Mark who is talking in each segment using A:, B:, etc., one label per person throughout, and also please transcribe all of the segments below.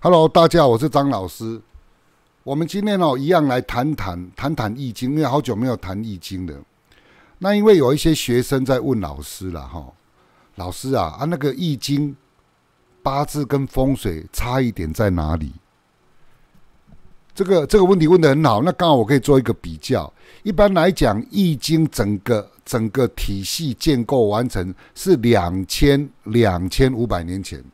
A: Hello，大家，好，我是张老师。我们今天哦，一样来谈谈谈谈易经，因为好久没有谈易经了。那因为有一些学生在问老师了哈，老师啊，啊那个易经八字跟风水差一点在哪里？这个这个问题问的很好，那刚好我可以做一个比较。一般来讲，易经整个整个体系建构完成是两千两千五百年前。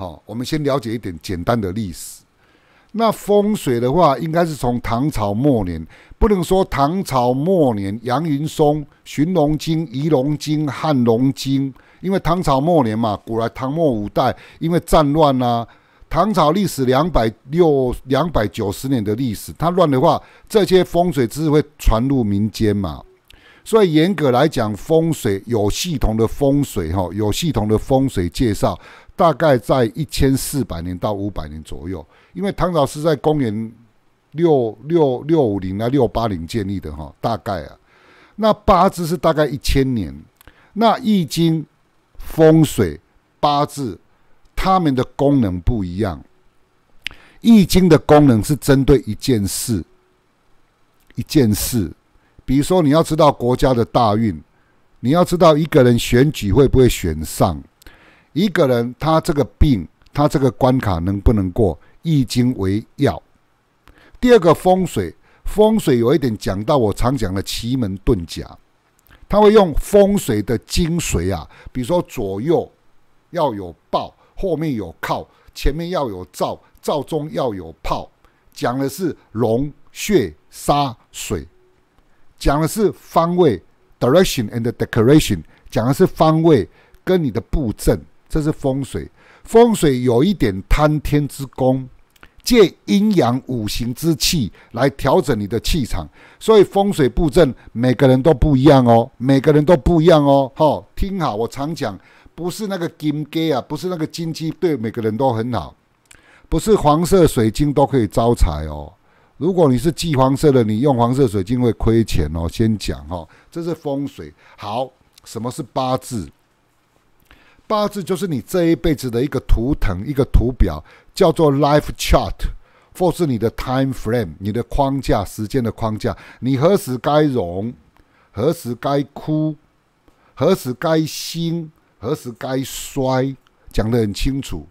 A: 好，我们先了解一点简单的历史。那风水的话，应该是从唐朝末年，不能说唐朝末年。杨云松、寻龙经、仪龙经、汉龙经，因为唐朝末年嘛，古来唐末五代，因为战乱啊，唐朝历史两百六两百九十年的历史，它乱的话，这些风水知识会传入民间嘛。所以严格来讲，风水有系统的风水哈，有系统的风水介绍。大概在一千四百年到五百年左右，因为唐朝是在公元六六六五零啊六八零建立的哈，大概啊，那八字是大概一千年，那易经、风水、八字，他们的功能不一样。易经的功能是针对一件事，一件事，比如说你要知道国家的大运，你要知道一个人选举会不会选上。一个人他这个病，他这个关卡能不能过？易经为要。第二个风水，风水有一点讲到我常讲的奇门遁甲，他会用风水的精髓啊，比如说左右要有抱，后面有靠，前面要有照，照中要有炮，讲的是龙穴沙水，讲的是方位 （direction and decoration），讲的是方位跟你的布阵。这是风水，风水有一点贪天之功，借阴阳五行之气来调整你的气场，所以风水布阵每个人都不一样哦，每个人都不一样哦，哈，听好，我常讲，不是那个金鸡啊，不是那个金鸡对每个人都很好，不是黄色水晶都可以招财哦，如果你是忌黄色的，你用黄色水晶会亏钱哦，先讲哦，这是风水，好，什么是八字？八字就是你这一辈子的一个图腾，一个图表，叫做 life chart，或是你的 time frame，你的框架，时间的框架。你何时该荣，何时该枯，何时该兴，何时该衰，讲得很清楚。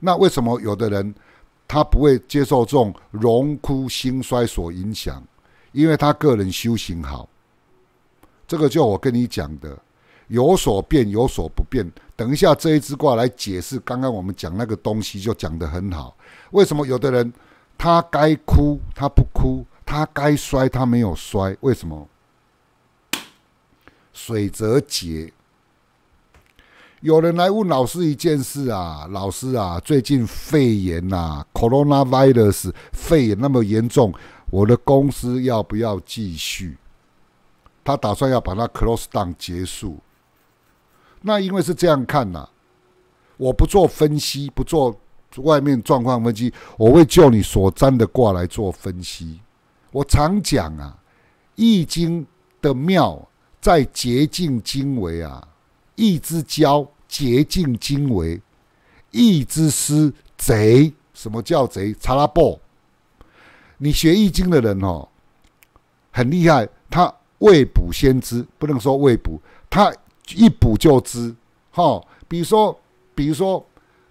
A: 那为什么有的人他不会接受这种荣枯兴衰所影响？因为他个人修行好。这个就我跟你讲的。有所变，有所不变。等一下，这一支卦来解释刚刚我们讲那个东西，就讲得很好。为什么有的人他该哭他不哭，他该摔他没有摔？为什么？水则解。有人来问老师一件事啊，老师啊，最近肺炎啊，coronavirus 肺炎那么严重，我的公司要不要继续？他打算要把它 close down 结束。那因为是这样看呐，我不做分析，不做外面状况分析，我会就你所占的卦来做分析。我常讲啊，《易经》的妙在洁净精微啊，易之交洁净精微，易之师贼。什么叫贼？查拉卜。你学《易经》的人哦，很厉害，他未卜先知，不能说未卜，他。一补就知，哈，比如说，比如说，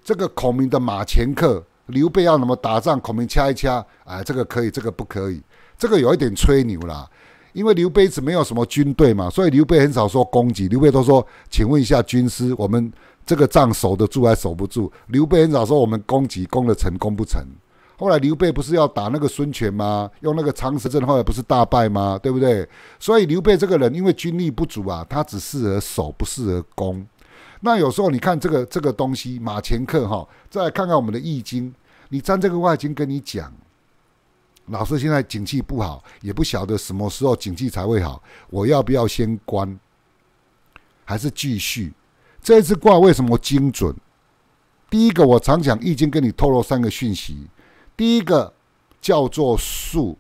A: 这个孔明的马前客，刘备要怎么打仗？孔明掐一掐，哎，这个可以，这个不可以，这个有一点吹牛啦。因为刘备是没有什么军队嘛，所以刘备很少说攻击。刘备都说，请问一下军师，我们这个仗守得住还守不住？刘备很少说我们攻击，攻得成，攻不成。后来刘备不是要打那个孙权吗？用那个长蛇阵后来不是大败吗？对不对？所以刘备这个人，因为军力不足啊，他只适合守，不适合攻。那有时候你看这个这个东西，马前客哈，再来看看我们的易经。你占这个卦经跟你讲，老师现在景气不好，也不晓得什么时候景气才会好。我要不要先关？还是继续？这一次卦为什么精准？第一个，我常讲易经跟你透露三个讯息。第一个叫做数，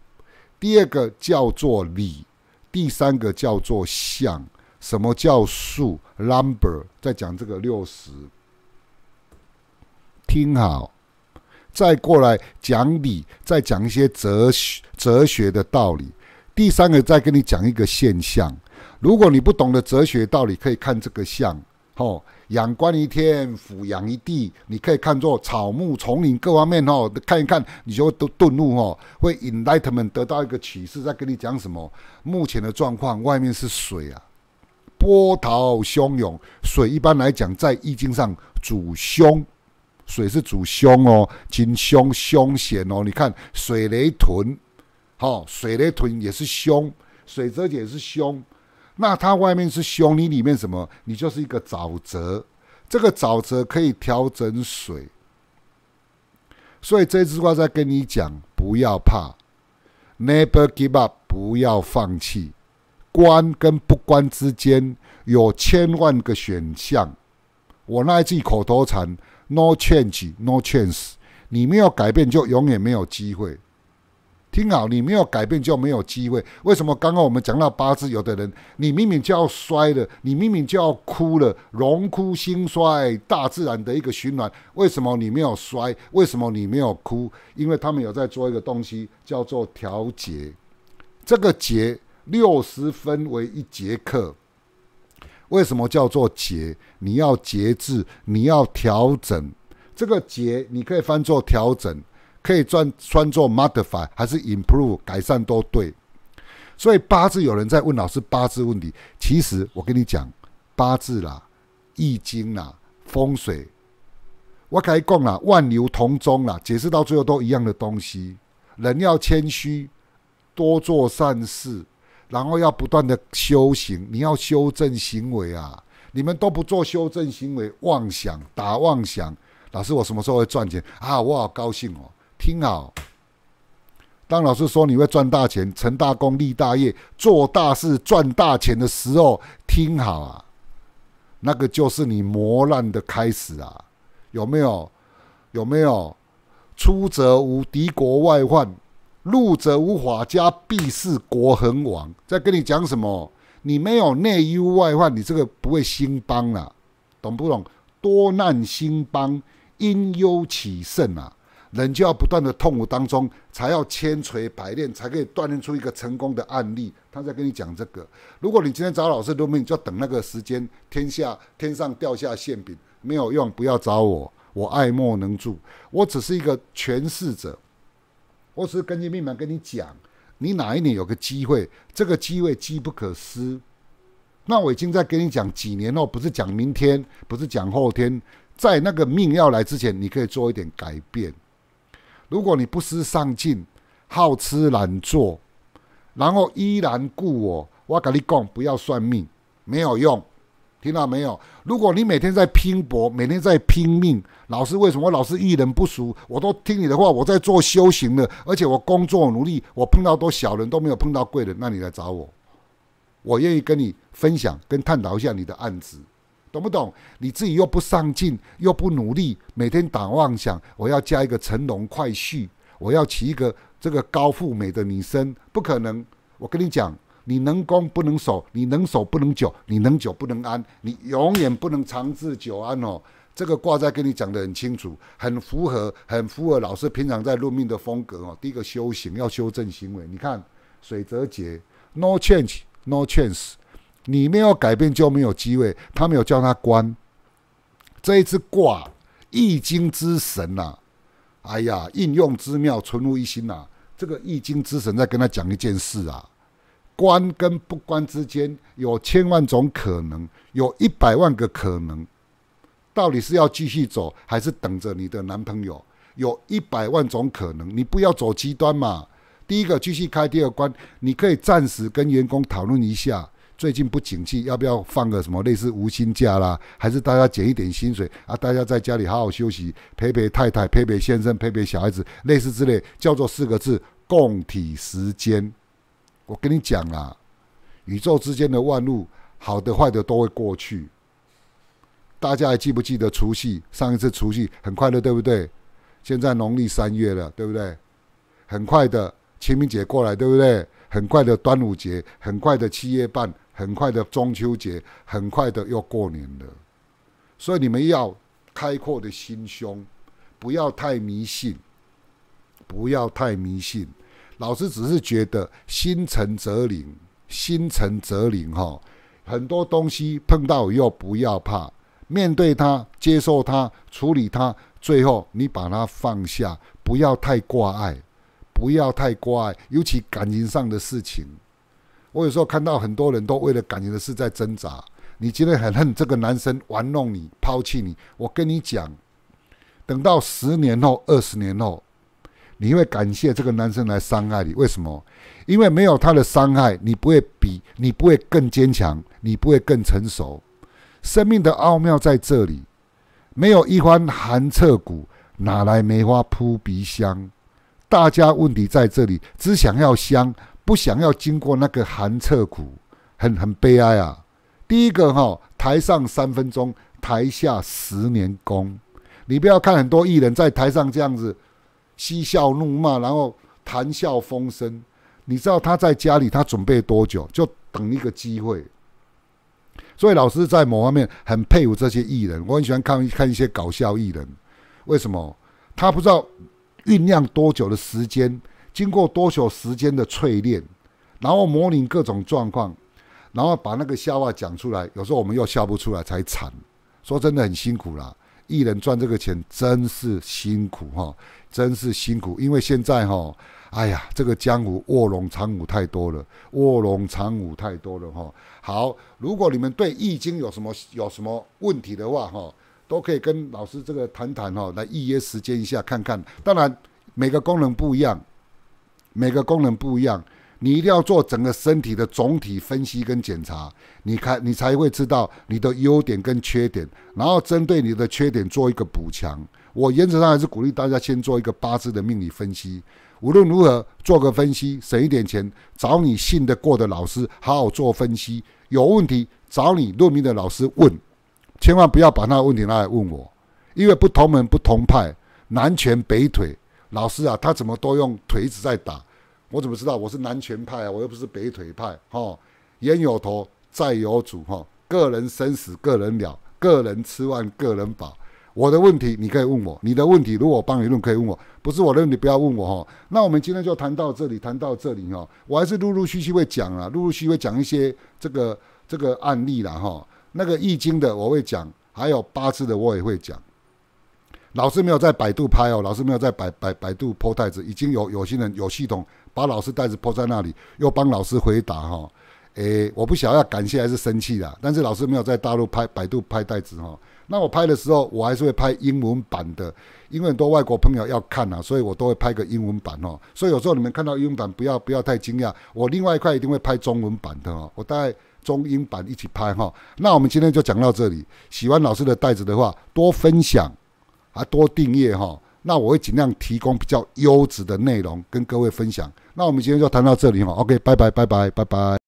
A: 第二个叫做理，第三个叫做相。什么叫数？Number。再讲这个六十，听好。再过来讲理，再讲一些哲学哲学的道理。第三个再跟你讲一个现象。如果你不懂得哲学道理，可以看这个象，哦。仰观一天，俯仰一地，你可以看作草木、丛林各方面哦，看一看，你就都顿悟哦，会 enlightenment 得到一个启示，在跟你讲什么？目前的状况，外面是水啊，波涛汹涌。水一般来讲，在易经上主凶，水是主凶哦，金凶凶险哦。你看水雷屯，好，水雷屯也是凶，水泽也是凶。那它外面是凶，你里面什么？你就是一个沼泽。这个沼泽可以调整水，所以这句话在跟你讲：不要怕，Never give up，不要放弃。关跟不关之间有千万个选项。我那一句口头禅：No change, no chance。你没有改变，就永远没有机会。听好，你没有改变就没有机会。为什么？刚刚我们讲到八字，有的人你明明就要衰了，你明明就要哭了，容枯心衰，大自然的一个循环。为什么你没有衰？为什么你没有哭？因为他们有在做一个东西，叫做调节。这个节六十分为一节课。为什么叫做节？你要节制，你要调整。这个节你可以翻作调整。可以转穿做 modify 还是 improve 改善都对，所以八字有人在问老师八字问题，其实我跟你讲，八字啦、易经啦、风水，我该讲啦，万流同宗啦，解释到最后都一样的东西。人要谦虚，多做善事，然后要不断的修行。你要修正行为啊！你们都不做修正行为，妄想打妄想。老师，我什么时候会赚钱啊？我好高兴哦！听好，当老师说你会赚大钱、成大功、立大业、做大事、赚大钱的时候，听好啊，那个就是你磨难的开始啊，有没有？有没有？出则无敌国外患，入则无法家必是国恒亡。在跟你讲什么？你没有内忧外患，你这个不会兴邦啊，懂不懂？多难兴邦，因忧起盛啊。人就要不断的痛苦当中，才要千锤百炼，才可以锻炼出一个成功的案例。他在跟你讲这个。如果你今天找老师都没，就等那个时间，天下天上掉下馅饼没有用，不要找我，我爱莫能助。我只是一个诠释者，我只是根据密码跟你讲，你哪一年有个机会，这个机会机不可失。那我已经在跟你讲几年了，不是讲明天，不是讲后天，在那个命要来之前，你可以做一点改变。如果你不思上进，好吃懒做，然后依然故我，我跟你讲，不要算命，没有用，听到没有？如果你每天在拼搏，每天在拼命，老师为什么老是一人不淑？我都听你的话，我在做修行了，而且我工作努力，我碰到多小人都没有碰到贵人，那你来找我，我愿意跟你分享跟探讨一下你的案子。懂不懂？你自己又不上进，又不努力，每天打妄想。我要加一个乘龙快婿，我要娶一个这个高富美的女生，不可能。我跟你讲，你能攻不能守，你能守不能久，你能久不能安，你永远不能长治久安哦。这个卦在跟你讲的很清楚，很符合，很符合老师平常在论命的风格哦。第一个修行要修正行为，你看水泽节 n o change，no chance。你没有改变就没有机会，他没有叫他关。这一次卦，《易经》之神呐，哎呀，应用之妙，存乎一心呐。这个《易经》之神在跟他讲一件事啊：关跟不关之间有千万种可能，有一百万个可能。到底是要继续走，还是等着你的男朋友？有一百万种可能，你不要走极端嘛。第一个继续开第二关，你可以暂时跟员工讨论一下。最近不景气，要不要放个什么类似无薪假啦？还是大家减一点薪水啊？大家在家里好好休息，陪陪太太，陪陪先生，陪陪小孩子，类似之类，叫做四个字：共体时间。我跟你讲啦，宇宙之间的万物，好的坏的都会过去。大家还记不记得除夕？上一次除夕很快乐，对不对？现在农历三月了，对不对？很快的。清明节过来，对不对？很快的端午节，很快的七月半，很快的中秋节，很快的又过年了。所以你们要开阔的心胸，不要太迷信，不要太迷信。老师只是觉得心诚则灵，心诚则灵哈。很多东西碰到又不要怕，面对它，接受它，处理它，最后你把它放下，不要太挂碍。不要太怪，尤其感情上的事情。我有时候看到很多人都为了感情的事在挣扎。你今天很恨这个男生玩弄你、抛弃你，我跟你讲，等到十年后、二十年后，你会感谢这个男生来伤害你。为什么？因为没有他的伤害，你不会比你不会更坚强，你不会更成熟。生命的奥妙在这里：没有一番寒彻骨，哪来梅花扑鼻香。大家问题在这里，只想要香，不想要经过那个寒彻骨，很很悲哀啊！第一个哈，台上三分钟，台下十年功。你不要看很多艺人，在台上这样子嬉笑怒骂，然后谈笑风生，你知道他在家里他准备多久？就等一个机会。所以老师在某方面很佩服这些艺人，我很喜欢看看一些搞笑艺人，为什么？他不知道。酝酿多久的时间，经过多久时间的淬炼，然后模拟各种状况，然后把那个笑话讲出来。有时候我们又笑不出来，才惨。说真的很辛苦啦。艺人赚这个钱真是辛苦哈，真是辛苦。因为现在哈，哎呀，这个江湖卧龙藏虎太多了，卧龙藏虎太多了哈。好，如果你们对《易经》有什么有什么问题的话哈。都可以跟老师这个谈谈哦，来预约时间一下看看。当然，每个功能不一样，每个功能不一样，你一定要做整个身体的总体分析跟检查，你看你才会知道你的优点跟缺点，然后针对你的缺点做一个补强。我原则上还是鼓励大家先做一个八字的命理分析，无论如何做个分析，省一点钱，找你信得过的老师好好做分析，有问题找你论命的老师问。千万不要把那个问题拿来问我，因为不同门不同派，南拳北腿，老师啊，他怎么都用腿子在打？我怎么知道我是南拳派啊？我又不是北腿派，哈。冤有头，债有主，哈。个人生死，个人了，个人吃饭，个人饱。我的问题你可以问我，你的问题如果我帮你问，可以问我，不是我的问题，不要问我，哈。那我们今天就谈到这里，谈到这里，哈。我还是陆陆续续会讲啊，陆陆续续会讲一些这个这个案例了，哈。那个易经的我会讲，还有八字的我也会讲。老师没有在百度拍哦，老师没有在百百百度破袋子，已经有有些人有系统把老师袋子破在那里，又帮老师回答哈。诶，我不晓得感谢还是生气啦。但是老师没有在大陆拍百度拍袋子哈。那我拍的时候，我还是会拍英文版的，因为很多外国朋友要看啊，所以我都会拍个英文版哦。所以有时候你们看到英文版不要不要太惊讶，我另外一块一定会拍中文版的哦。我大概。中英版一起拍哈，那我们今天就讲到这里。喜欢老师的袋子的话，多分享，啊多订阅哈。那我会尽量提供比较优质的内容跟各位分享。那我们今天就谈到这里哈。OK，拜拜拜拜拜拜。